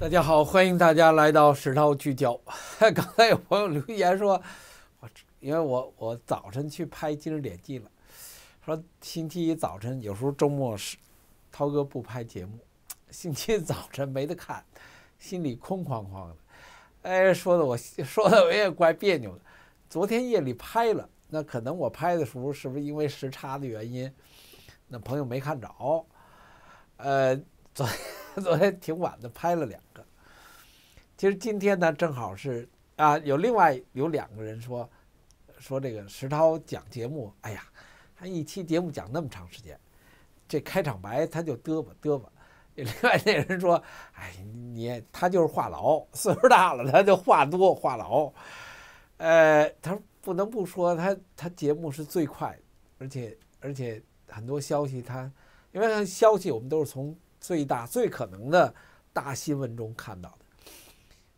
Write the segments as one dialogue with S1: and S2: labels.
S1: 大家好，欢迎大家来到石涛聚焦。刚才有朋友留言说，我因为我我早晨去拍《今日点记》了，说星期一早晨有时候周末是涛哥不拍节目，星期一早晨没得看，心里空旷旷的。哎，说的我说的我也怪别扭的。昨天夜里拍了，那可能我拍的时候是不是因为时差的原因？那朋友没看着。呃，昨昨天挺晚的拍了两。其实今天呢，正好是啊，有另外有两个人说，说这个石涛讲节目，哎呀，他一期节目讲那么长时间，这开场白他就嘚吧嘚吧。另外那人说，哎，你他就是话痨，岁数大了他就话多话痨。呃，他不能不说，他他节目是最快，而且而且很多消息他，因为他消息我们都是从最大最可能的大新闻中看到。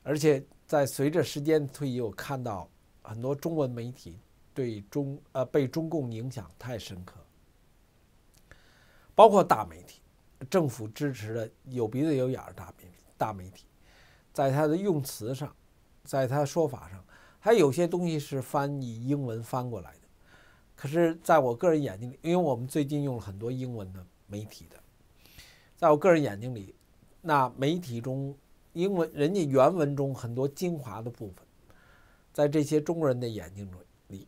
S1: 而且在随着时间推移，我看到很多中文媒体对中呃被中共影响太深刻，包括大媒体、政府支持的有鼻子有眼的大媒大媒体，在它的用词上、在它说法上，还有些东西是翻译英文翻过来的。可是，在我个人眼睛里，因为我们最近用了很多英文的媒体的，在我个人眼睛里，那媒体中。英文人家原文中很多精华的部分，在这些中国人的眼睛中里，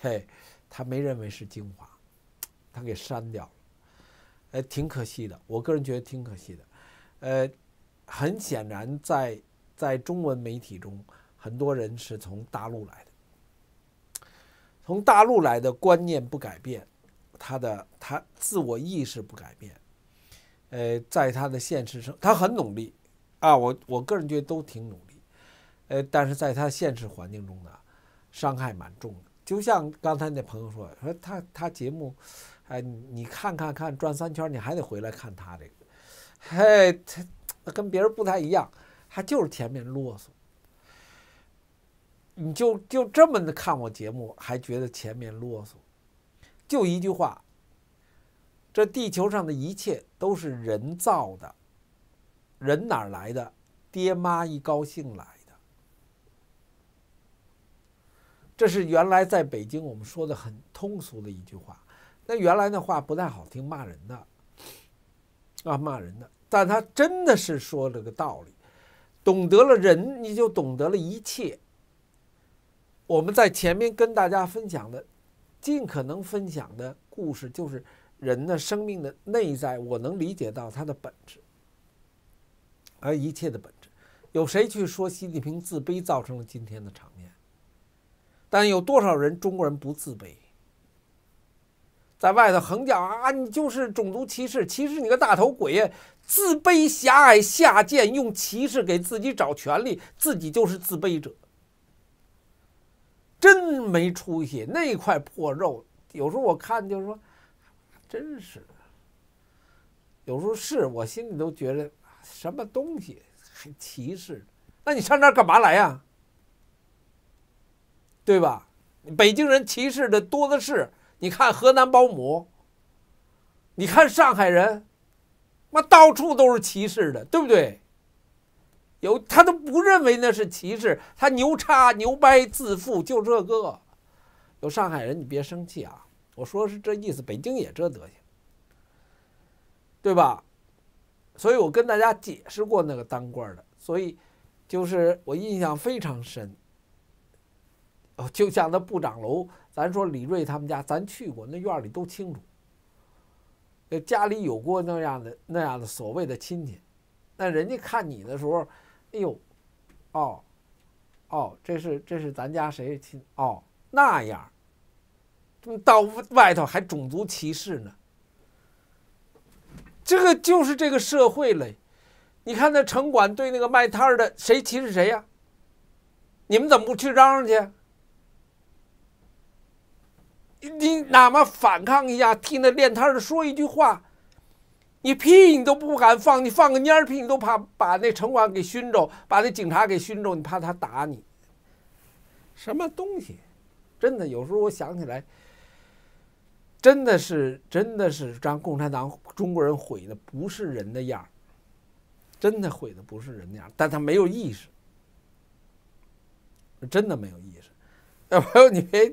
S1: 嘿，他没认为是精华，他给删掉了，呃，挺可惜的。我个人觉得挺可惜的。呃，很显然，在在中文媒体中，很多人是从大陆来的，从大陆来的观念不改变，他的他自我意识不改变，呃，在他的现实生，他很努力。啊，我我个人觉得都挺努力，呃，但是在他现实环境中呢，伤害蛮重的。就像刚才那朋友说，说他他节目，哎，你看看看转三圈，你还得回来看他这个，嘿，他跟别人不太一样，他就是前面啰嗦，你就就这么的看我节目，还觉得前面啰嗦，就一句话，这地球上的一切都是人造的。人哪儿来的？爹妈一高兴来的。这是原来在北京我们说的很通俗的一句话。那原来那话不太好听，骂人的啊，骂人的。但他真的是说了个道理，懂得了人，你就懂得了一切。我们在前面跟大家分享的，尽可能分享的故事，就是人的生命的内在，我能理解到它的本质。而一切的本质，有谁去说习近平自卑造成了今天的场面？但有多少人中国人不自卑，在外头横叫啊！你就是种族歧视，歧视你个大头鬼自卑、狭隘、下贱，用歧视给自己找权利，自己就是自卑者，真没出息。那块破肉，有时候我看就是说，真是。有时候是我心里都觉得。什么东西还歧视？那你上那儿干嘛来呀？对吧？北京人歧视的多的是，你看河南保姆，你看上海人，妈到处都是歧视的，对不对？有他都不认为那是歧视，他牛叉牛掰自负，就这个。有上海人，你别生气啊，我说是这意思，北京也这德行，对吧？所以我跟大家解释过那个当官的，所以就是我印象非常深。哦，就像那部长楼，咱说李瑞他们家，咱去过那院里都清楚。那家里有过那样的那样的所谓的亲戚，那人家看你的时候，哎呦，哦，哦，这是这是咱家谁亲？哦，那样，么到外头还种族歧视呢。这个就是这个社会了，你看那城管对那个卖摊儿的，谁歧视谁呀？你们怎么不去嚷嚷去？你哪怕反抗一下，替那练摊的说一句话，你屁你都不敢放，你放个蔫儿屁你都怕把那城管给熏着，把那警察给熏着，你怕他打你。什么东西？真的，有时候我想起来。真的是，真的是让共产党、中国人毁的不是人的样儿，真的毁的不是人的样儿，但他没有意识，真的没有意识。哎朋友，你别，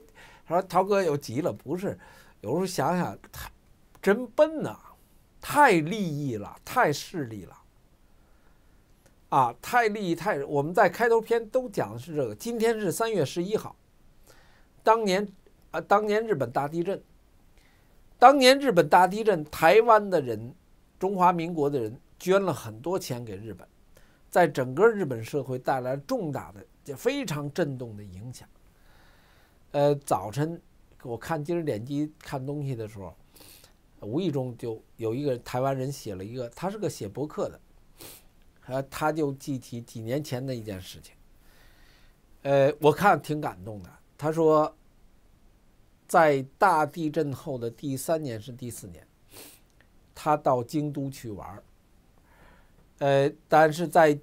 S1: 他说涛哥又急了，不是，有时候想想他，真笨呐，太利益了，太势利了，啊，太利益太。我们在开头篇都讲的是这个。今天是三月十一号，当年啊，当年日本大地震。当年日本大地震，台湾的人、中华民国的人捐了很多钱给日本，在整个日本社会带来重大的、就非常震动的影响。呃，早晨我看今日点击看东西的时候，无意中就有一个台湾人写了一个，他是个写博客的，呃，他就记起几年前的一件事情。呃，我看挺感动的，他说。在大地震后的第三年是第四年，他到京都去玩儿，呃，但是在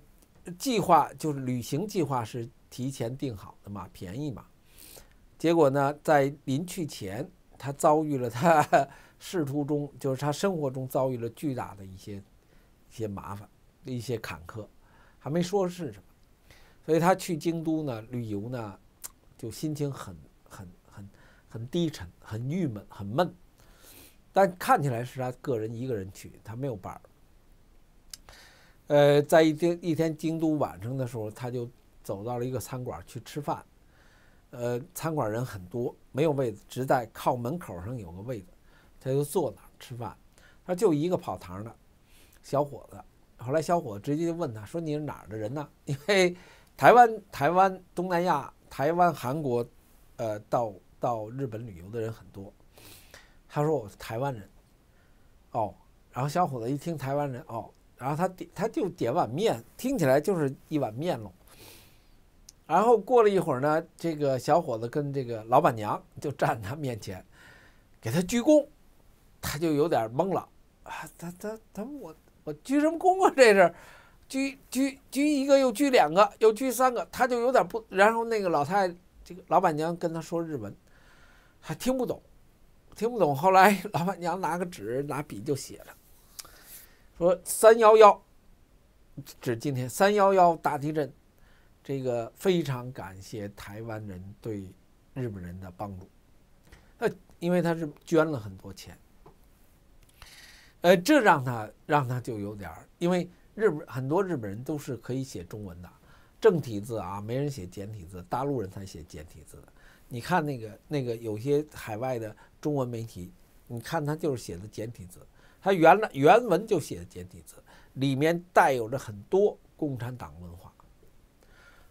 S1: 计划就是旅行计划是提前定好的嘛，便宜嘛，结果呢，在临去前，他遭遇了他 仕途中就是他生活中遭遇了巨大的一些一些麻烦，一些坎坷，还没说是什么，所以他去京都呢旅游呢，就心情很很。很低沉，很郁闷，很闷，但看起来是他个人一个人去，他没有伴儿。呃，在一天一天京都晚上的时候，他就走到了一个餐馆去吃饭。呃，餐馆人很多，没有位子，只在靠门口上有个位子，他就坐那儿吃饭。他就一个跑堂的小伙子，后来小伙子直接就问他说：“你是哪儿的人呢？”因为台湾、台湾、东南亚、台湾、韩国，呃，到。到日本旅游的人很多，他说我是台湾人，哦，然后小伙子一听台湾人，哦，然后他点他就点碗面，听起来就是一碗面喽。然后过了一会儿呢，这个小伙子跟这个老板娘就站他面前，给他鞠躬，他就有点懵了，啊，他他他我我鞠什么躬啊这是，鞠鞠鞠一个又鞠两个又鞠三个，他就有点不，然后那个老太太这个老板娘跟他说日文。他听不懂，听不懂。后来 老板娘拿个纸拿笔就写了，说“三幺幺”，指今天“三幺幺”大地震。这个非常感谢台湾人对日本人的帮助，呃，因为他是捐了很多钱，呃，这让他让他就有点儿，因为日本很多日本人都是可以写中文的正体字啊，没人写简体字，大陆人才写简体字的。你看那个那个有些海外的中文媒体，你看他就是写的简体字，他原来原文就写的简体字，里面带有着很多共产党文化，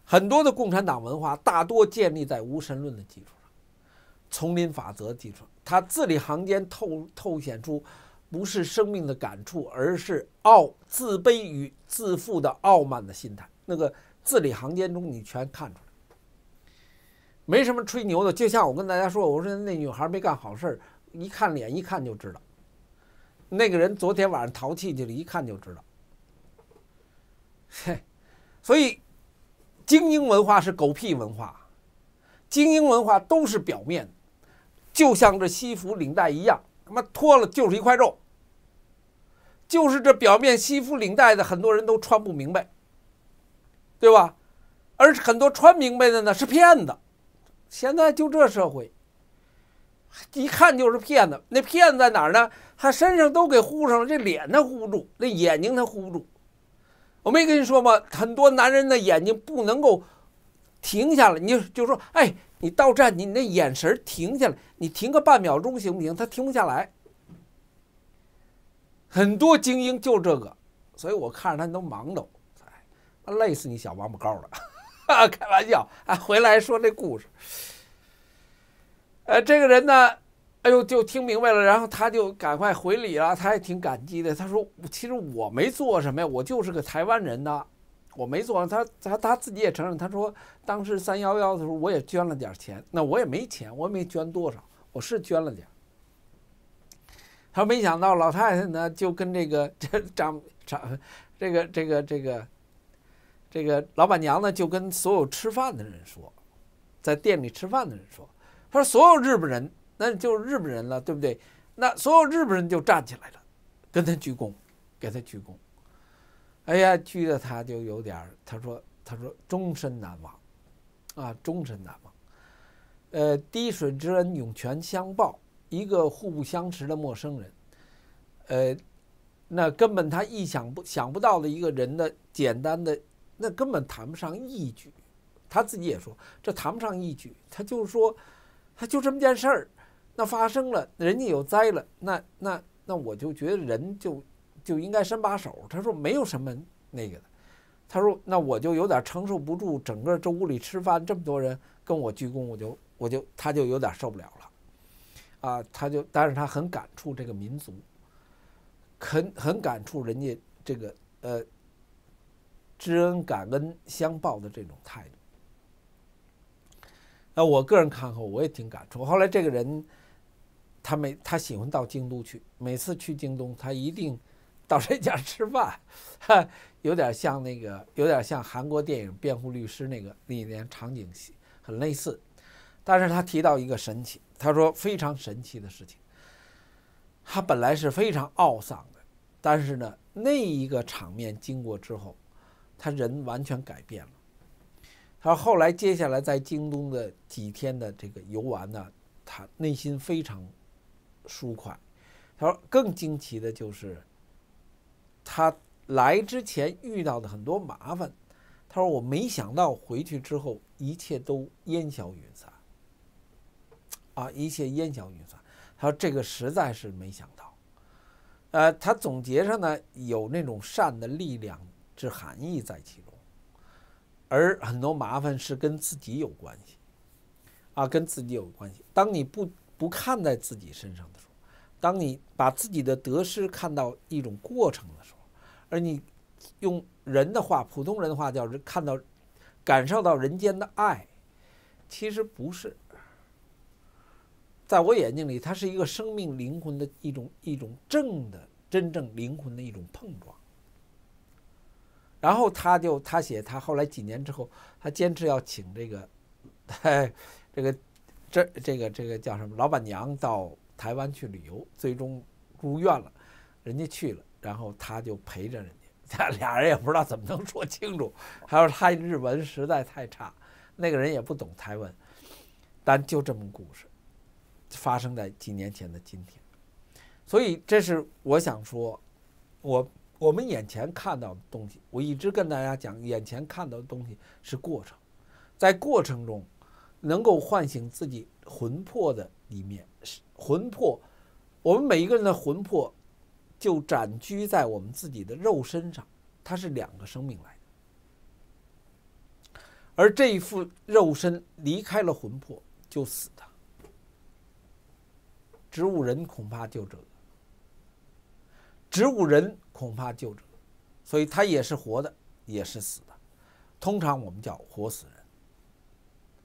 S1: 很多的共产党文化大多建立在无神论的基础上，丛林法则的基础上，他字里行间透透显出不是生命的感触，而是傲自卑与自负的傲慢的心态，那个字里行间中你全看出来。没什么吹牛的，就像我跟大家说，我说那女孩没干好事儿，一看脸一看就知道。那个人昨天晚上淘气去了，一看就知道。嘿，所以精英文化是狗屁文化，精英文化都是表面就像这西服领带一样，他妈脱了就是一块肉。就是这表面西服领带的很多人都穿不明白，对吧？而很多穿明白的呢是骗子。现在就这社会，一看就是骗子。那骗子在哪儿呢？他身上都给糊上了，这脸他糊不住，那眼睛他糊不住。我没跟你说吗？很多男人的眼睛不能够停下来。你就就说，哎，你到站，你那眼神停下来，你停个半秒钟行不行？他停不下来。很多精英就这个，所以我看着他都忙都……哎，累死你小王八羔了。啊，开玩笑啊！回来说这故事，呃，这个人呢，哎呦，就听明白了，然后他就赶快回礼了，他还挺感激的。他说：“其实我没做什么呀，我就是个台湾人呐，我没做。”他他他自己也承认，他说：“当时三幺幺的时候，我也捐了点钱，那我也没钱，我也没捐多少，我是捐了点。”他说：“没想到老太太呢，就跟这个这长长这个这个这个。”这个老板娘呢，就跟所有吃饭的人说，在店里吃饭的人说，他说所有日本人，那就日本人了，对不对？那所有日本人就站起来了，跟他鞠躬，给他鞠躬。哎呀，鞠的他就有点，他说他说终身难忘，啊，终身难忘。呃，滴水之恩，涌泉相报。一个互不相识的陌生人，呃，那根本他意想不想不到的一个人的简单的。那根本谈不上义举，他自己也说这谈不上义举，他就说他就这么件事儿，那发生了人家有灾了，那那那我就觉得人就就应该伸把手。他说没有什么那个的，他说那我就有点承受不住，整个这屋里吃饭这么多人跟我鞠躬，我就我就他就有点受不了了，啊，他就但是他很感触这个民族，很很感触人家这个呃。知恩感恩相报的这种态度，那我个人看后我也挺感触。后来这个人，他没他喜欢到京都去，每次去京都他一定到谁家吃饭，哈，有点像那个，有点像韩国电影《辩护律师》那个那一年场景很类似。但是他提到一个神奇，他说非常神奇的事情，他本来是非常懊丧的，但是呢，那一个场面经过之后。他人完全改变了。他说：“后来接下来在京东的几天的这个游玩呢，他内心非常舒快。他说更惊奇的就是，他来之前遇到的很多麻烦，他说我没想到回去之后一切都烟消云散。啊，一切烟消云散。他说这个实在是没想到。呃，他总结上呢，有那种善的力量。”之含义在其中，而很多麻烦是跟自己有关系，啊，跟自己有关系。当你不不看在自己身上的时候，当你把自己的得失看到一种过程的时候，而你用人的话，普通人的话，叫人看到、感受到人间的爱，其实不是。在我眼睛里，它是一个生命灵魂的一种一种正的真正灵魂的一种碰撞。然后他就他写他后来几年之后，他坚持要请这个，这个这这个这个叫什么老板娘到台湾去旅游，最终如院了，人家去了，然后他就陪着人家，他 俩人也不知道怎么能说清楚，还有他日文实在太差，那个人也不懂台湾，但就这么故事，发生在几年前的今天，所以这是我想说，我。我们眼前看到的东西，我一直跟大家讲，眼前看到的东西是过程，在过程中能够唤醒自己魂魄的一面。魂魄，我们每一个人的魂魄就展居在我们自己的肉身上，它是两个生命来，而这一副肉身离开了魂魄就死的，植物人恐怕就这。植物人恐怕就这，所以他也是活的，也是死的，通常我们叫活死人。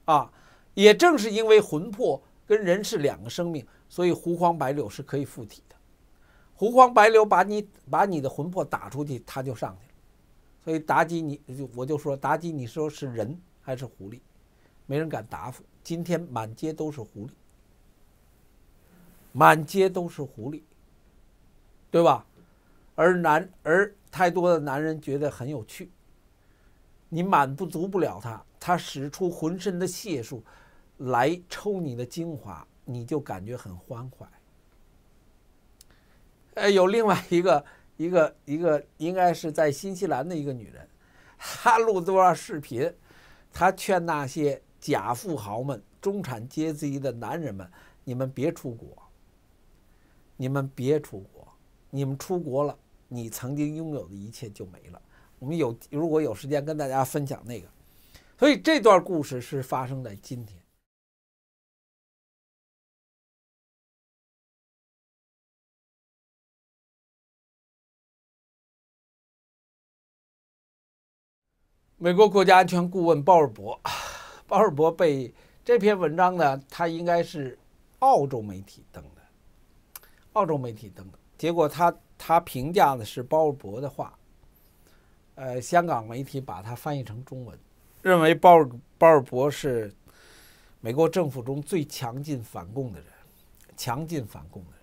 S1: 啊，也正是因为魂魄跟人是两个生命，所以狐黄白柳是可以附体的。狐黄白柳把你把你的魂魄打出去，他就上去了。所以妲己，你我就说妲己，你说是人还是狐狸？没人敢答复。今天满街都是狐狸，满街都是狐狸，对吧？而男而太多的男人觉得很有趣，你满足足不了他，他使出浑身的解数来抽你的精华，你就感觉很欢快。哎，有另外一个一个一个，应该是在新西兰的一个女人，她录多少视频，她劝那些假富豪们、中产阶级的男人们，你们别出国，你们别出国，你们出国了。你曾经拥有的一切就没了。我们有如果有时间跟大家分享那个，所以这段故事是发生在今天。美国国家安全顾问鲍尔伯，鲍尔伯被这篇文章呢，他应该是澳洲媒体登的，澳洲媒体登的结果他。他评价的是鲍尔博的话，呃，香港媒体把它翻译成中文，认为鲍尔鲍尔博是美国政府中最强劲反共的人，强劲反共的人。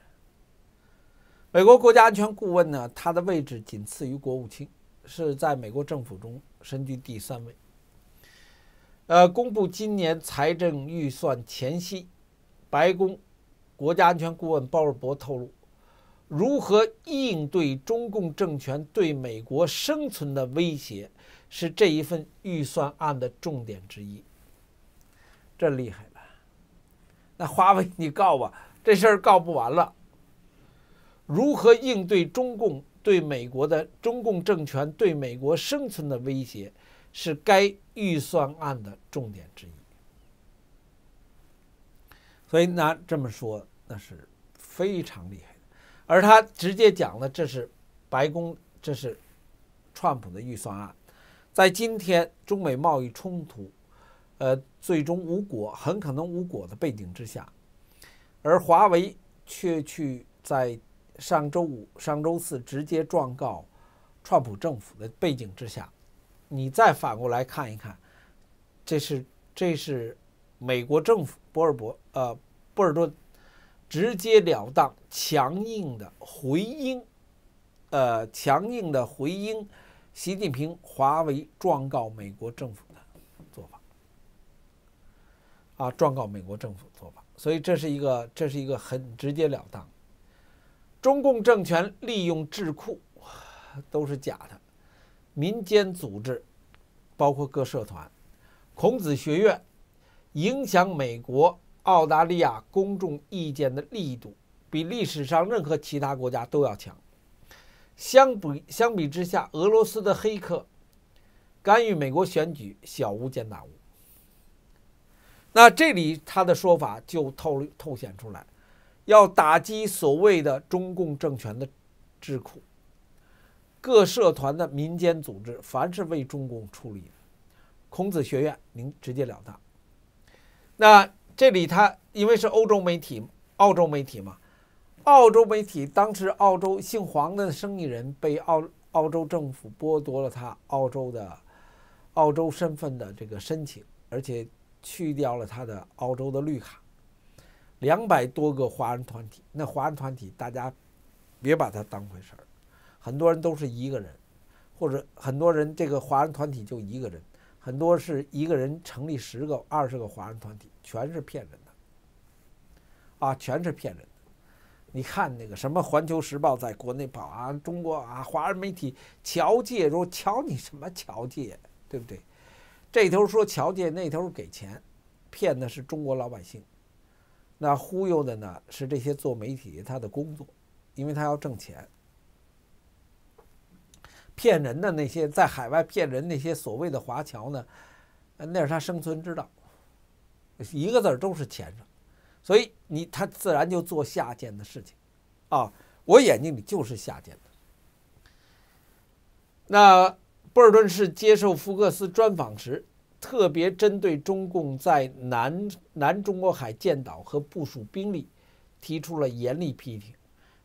S1: 美国国家安全顾问呢，他的位置仅次于国务卿，是在美国政府中身居第三位。呃，公布今年财政预算前夕，白宫国家安全顾问鲍尔博透露。如何应对中共政权对美国生存的威胁，是这一份预算案的重点之一。这厉害了！那华为你告吧，这事儿告不完了。如何应对中共对美国的中共政权对美国生存的威胁，是该预算案的重点之一。所以那这么说，那是非常厉害。而他直接讲了，这是白宫，这是川普的预算案，在今天中美贸易冲突，呃，最终无果，很可能无果的背景之下，而华为却去在上周五、上周四直接状告川普政府的背景之下，你再反过来看一看，这是这是美国政府博尔博呃波尔顿。直截了当、强硬的回应，呃，强硬的回应习近平、华为状告美国政府的做法，啊，状告美国政府做法。所以这是一个，这是一个很直截了当。中共政权利用智库都是假的，民间组织，包括各社团、孔子学院，影响美国。澳大利亚公众意见的力度比历史上任何其他国家都要强。相比相比之下，俄罗斯的黑客干预美国选举小巫见大巫。那这里他的说法就透露透显出来，要打击所谓的中共政权的智库、各社团的民间组织，凡是为中共出力，孔子学院您直截了当。那。这里他因为是欧洲媒体、澳洲媒体嘛，澳洲媒体当时澳洲姓黄的生意人被澳澳洲政府剥夺了他澳洲的澳洲身份的这个申请，而且去掉了他的澳洲的绿卡。两百多个华人团体，那华人团体大家别把他当回事儿，很多人都是一个人，或者很多人这个华人团体就一个人。很多是一个人成立十个、二十个华人团体，全是骗人的，啊，全是骗人的。你看那个什么《环球时报》在国内跑啊，中国啊，华人媒体侨界说，瞧你什么侨界，对不对？这头说侨界，那头给钱，骗的是中国老百姓，那忽悠的呢是这些做媒体他的工作，因为他要挣钱。骗人的那些在海外骗人那些所谓的华侨呢，那是他生存之道，一个字儿都是钱上，所以你他自然就做下贱的事情，啊，我眼睛里就是下贱的。那波尔顿市接受福克斯专访时，特别针对中共在南南中国海建岛和部署兵力，提出了严厉批评，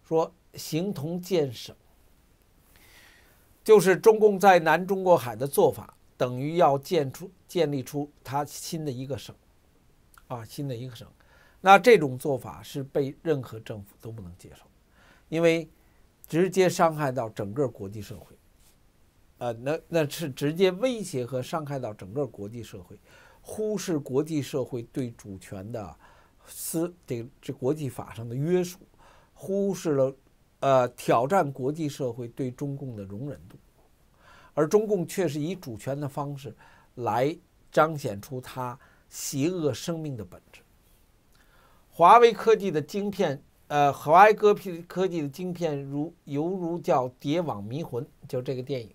S1: 说形同建省。就是中共在南中国海的做法，等于要建出、建立出它新的一个省，啊，新的一个省。那这种做法是被任何政府都不能接受，因为直接伤害到整个国际社会，呃，那那是直接威胁和伤害到整个国际社会，忽视国际社会对主权的私，这这国际法上的约束，忽视了。呃，挑战国际社会对中共的容忍度，而中共却是以主权的方式，来彰显出它邪恶生命的本质。华为科技的晶片，呃，华为科科技的晶片如犹如叫《谍网迷魂》，就这个电影，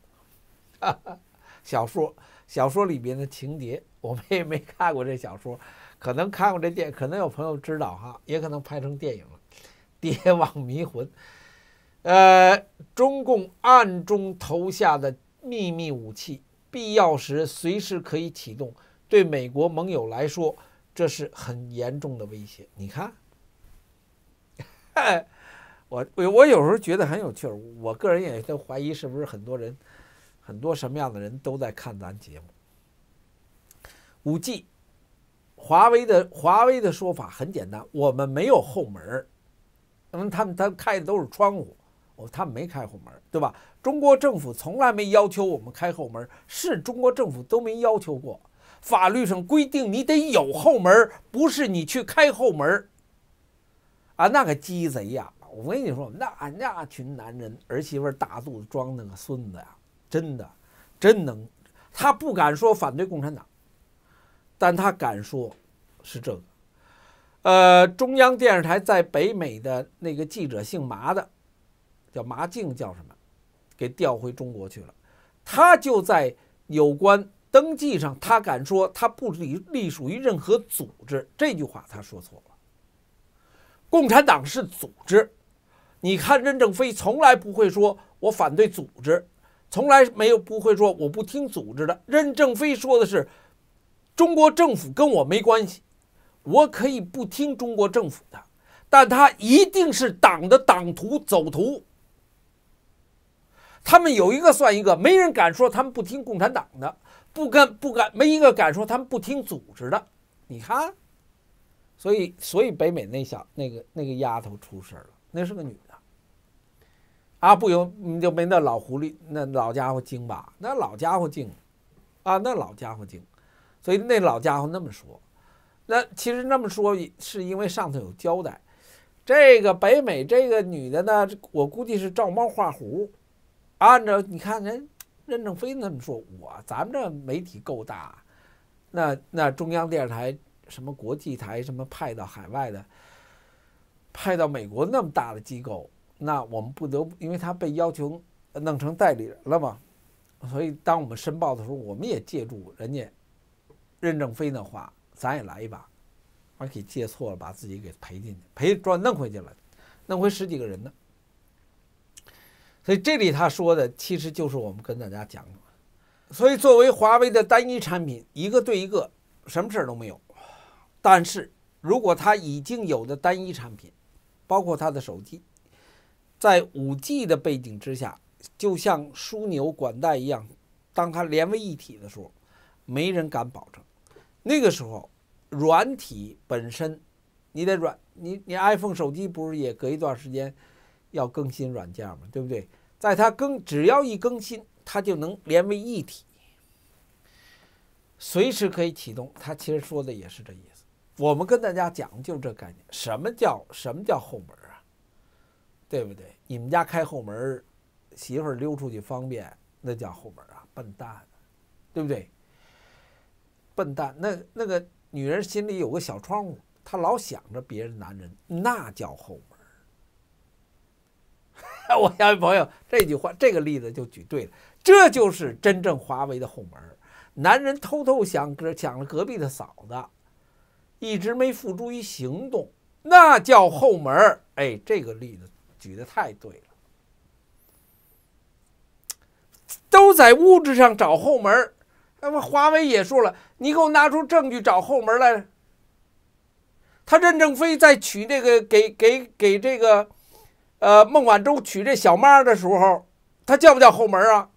S1: 小说，小说里边的情节，我们也没看过这小说，可能看过这电，可能有朋友知道哈，也可能拍成电影了，《谍网迷魂》。呃，中共暗中投下的秘密武器，必要时随时可以启动，对美国盟友来说，这是很严重的威胁。你看，我我我有时候觉得很有趣儿，我个人也都怀疑是不是很多人，很多什么样的人都在看咱节目。五 G，华为的华为的说法很简单，我们没有后门儿，那么他们他开的都是窗户。他没开后门，对吧？中国政府从来没要求我们开后门，是中国政府都没要求过。法律上规定你得有后门，不是你去开后门啊！那个鸡贼呀，我跟你说，那俺那群男人儿媳妇大肚子装那个孙子呀，真的，真能。他不敢说反对共产党，但他敢说，是这个。呃，中央电视台在北美的那个记者姓麻的。叫麻静叫什么，给调回中国去了。他就在有关登记上，他敢说他不隶隶属于任何组织。这句话他说错了。共产党是组织，你看任正非从来不会说“我反对组织”，从来没有不会说“我不听组织”的。任正非说的是，中国政府跟我没关系，我可以不听中国政府的，但他一定是党的党徒走徒。他们有一个算一个，没人敢说他们不听共产党的，不跟不敢，没一个敢说他们不听组织的。你看，所以所以北美那小那个那个丫头出事了，那是个女的，啊，不由你就没那老狐狸那老家伙精吧？那老家伙精，啊，那老家伙精，所以那老家伙那么说，那其实那么说是因为上头有交代。这个北美这个女的呢，我估计是照猫画虎。按照你看，人任正非那么说，我咱们这媒体够大，那那中央电视台什么国际台什么派到海外的，派到美国那么大的机构，那我们不得不，因为他被要求弄成代理人了嘛，所以当我们申报的时候，我们也借助人家任正非的话，咱也来一把，而且借错了，把自己给赔进去，赔赚弄回去了，弄回十几个人呢。所以这里他说的其实就是我们跟大家讲的。所以作为华为的单一产品，一个对一个，什么事儿都没有。但是如果他已经有的单一产品，包括他的手机，在 5G 的背景之下，就像枢纽管带一样，当它连为一体的时候，没人敢保证。那个时候，软体本身，你的软，你你 iPhone 手机不是也隔一段时间？要更新软件嘛，对不对？在它更只要一更新，它就能连为一体，随时可以启动。它其实说的也是这意思。我们跟大家讲就这概念，什么叫什么叫后门啊？对不对？你们家开后门，媳妇儿溜出去方便，那叫后门啊，笨蛋，对不对？笨蛋，那那个女人心里有个小窗户，她老想着别人男人，那叫后。我要位朋友这句话，这个例子就举对了，这就是真正华为的后门。男人偷偷想哥抢了隔壁的嫂子，一直没付诸于行动，那叫后门。哎，这个例子举的太对了，都在物质上找后门。那么华为也说了，你给我拿出证据找后门来。他任正非在取这个给给给这个。呃，孟晚舟娶这小妈的时候，他叫不叫后门啊？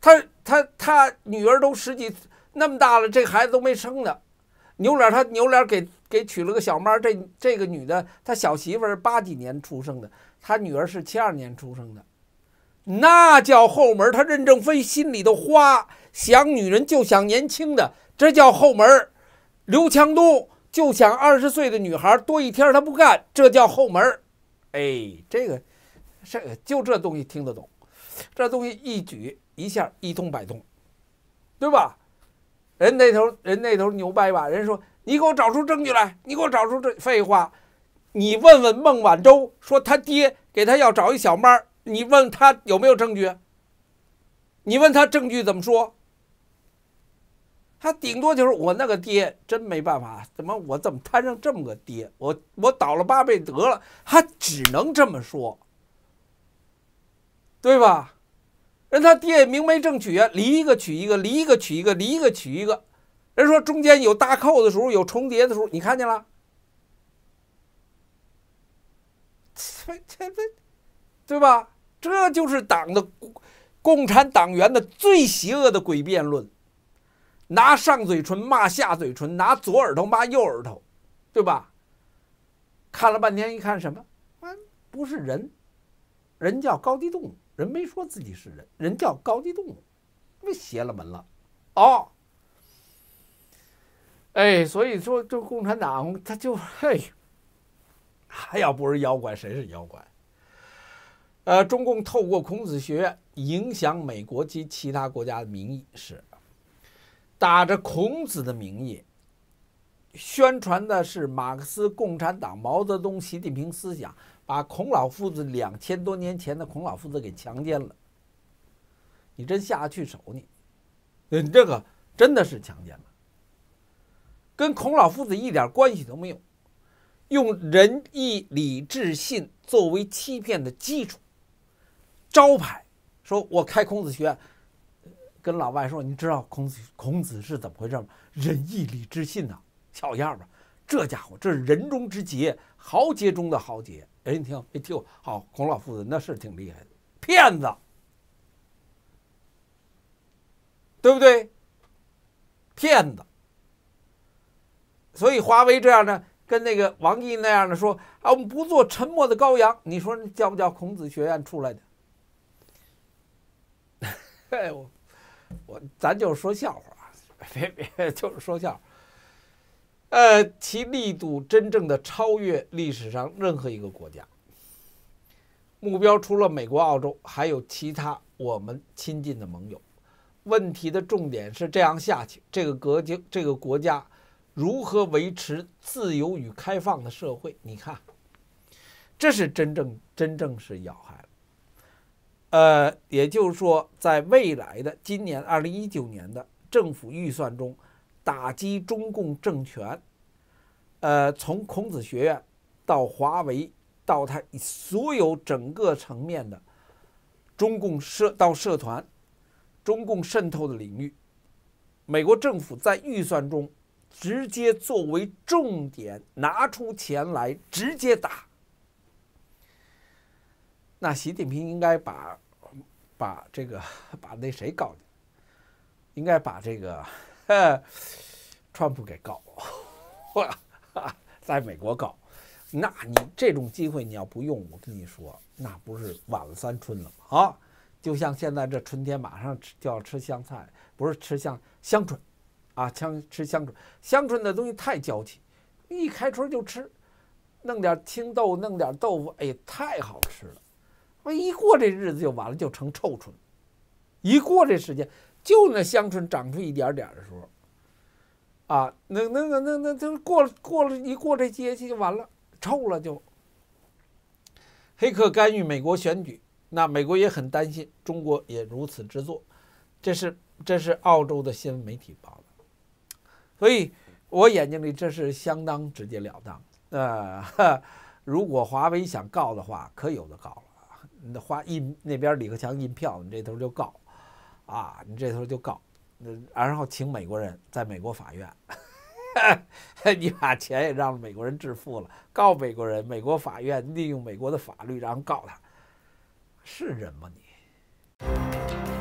S1: 他他他女儿都十几那么大了，这孩子都没生呢。牛脸他牛脸给给娶了个小妈，这这个女的他小媳妇儿八几年出生的，他女儿是七二年出生的，那叫后门。他任正非心里头花，想女人就想年轻的，这叫后门。刘强东。就想二十岁的女孩多一天她不干，这叫后门哎，这个，这就这东西听得懂，这东西一举一下一通百通，对吧？人那头人那头牛掰吧？人说你给我找出证据来，你给我找出这废话，你问问孟晚舟，说他爹给他要找一小妈，你问他有没有证据？你问他证据怎么说？他顶多就是我那个爹，真没办法，怎么我怎么摊上这么个爹？我我倒了八辈得了，他只能这么说，对吧？人他爹明媒正娶啊，离一个娶一个，离一个娶一个，离一个娶一个。人说中间有大扣的时候，有重叠的时候，你看见了？这这这，对吧？这就是党的共产党员的最邪恶的诡辩论。拿上嘴唇骂下嘴唇，拿左耳朵骂右耳朵，对吧？看了半天，一看什么？嗯，不是人，人叫高级动物，人没说自己是人，人叫高级动物，那邪了门了，哦，哎，所以说，这共产党，他就嘿，还要不是妖怪，谁是妖怪？呃，中共透过孔子学院影响美国及其他国家的民意是。打着孔子的名义，宣传的是马克思、共产党、毛泽东、习近平思想，把孔老夫子两千多年前的孔老夫子给强奸了。你真下得去手你？嗯，这个真的是强奸了，跟孔老夫子一点关系都没有。用仁义礼智信作为欺骗的基础招牌，说我开孔子学院。跟老外说，你知道孔子孔子是怎么回事吗？仁义礼智信呐，小样吧，这家伙这是人中之杰，豪杰中的豪杰。哎，你听，哎听，好，孔老夫子那是挺厉害的，骗子，对不对？骗子。所以华为这样的，跟那个王毅那样的说啊，我们不做沉默的羔羊。你说叫不叫孔子学院出来的？哎呦。我咱就说笑话，别别就是说笑。话。呃，其力度真正的超越历史上任何一个国家。目标除了美国、澳洲，还有其他我们亲近的盟友。问题的重点是这样下去，这个这个国家如何维持自由与开放的社会？你看，这是真正真正是要害。呃，也就是说，在未来的今年二零一九年的政府预算中，打击中共政权，呃，从孔子学院到华为到他所有整个层面的中共社到社团，中共渗透的领域，美国政府在预算中直接作为重点拿出钱来直接打。那习近平应该把。把这个把那谁告，应该把这个川普给告，在美国告。那你这种机会你要不用，我跟你说，那不是晚了三春了吗？啊，就像现在这春天马上吃就要吃香菜，不是吃香香椿，啊，香吃香椿，香椿的东西太娇气，一开春就吃，弄点青豆，弄点豆腐，哎太好吃了。我一过这日子就完了，就成臭椿；一过这时间，就那香椿长出一点点的时候，啊，那那那那那，过过了，一过这节气就完了，臭了就。黑客干预美国选举，那美国也很担心，中国也如此之作，这是这是澳洲的新闻媒体报道。所以我眼睛里这是相当直截了当。呃，如果华为想告的话，可有的告了。你得花印那边李克强印票，你这头就告，啊，你这头就告，那然后请美国人在美国法院，你把钱也让美国人支付了，告美国人，美国法院利用美国的法律，然后告他，是人吗你？